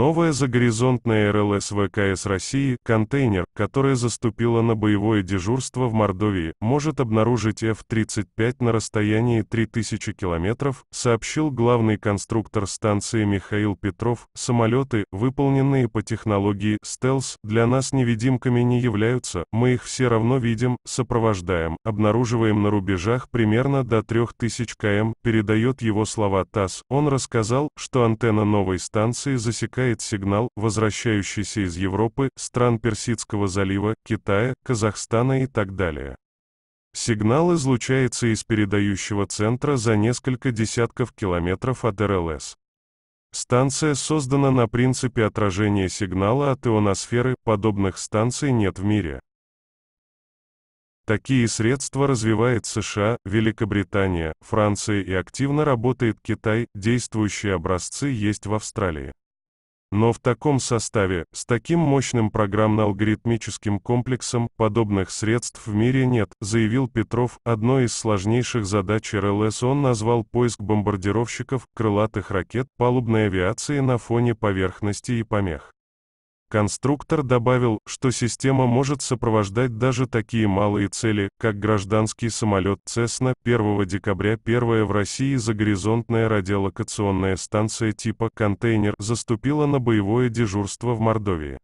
Новая загоризонтная РЛС ВКС России, контейнер, которая заступила на боевое дежурство в Мордовии, может обнаружить F-35 на расстоянии 3000 километров, сообщил главный конструктор станции Михаил Петров. Самолеты, выполненные по технологии стелс, для нас невидимками не являются, мы их все равно видим, сопровождаем, обнаруживаем на рубежах примерно до 3000 км, передает его слова ТАСС. Он рассказал, что антенна новой станции засекает отражает сигнал, возвращающийся из Европы, стран Персидского залива, Китая, Казахстана и так далее. Сигнал излучается из передающего центра за несколько десятков километров от РЛС. Станция создана на принципе отражения сигнала от ионосферы, подобных станций нет в мире. Такие средства развивает США, Великобритания, Франция и активно работает Китай, действующие образцы есть в Австралии. Но в таком составе, с таким мощным программно-алгоритмическим комплексом, подобных средств в мире нет, заявил Петров. Одной из сложнейших задач РЛС он назвал поиск бомбардировщиков, крылатых ракет, палубной авиации на фоне поверхности и помех. Конструктор добавил, что система может сопровождать даже такие малые цели, как гражданский самолет Cessna 1 декабря первая в России загоризонтная радиолокационная станция типа «Контейнер» заступила на боевое дежурство в Мордовии.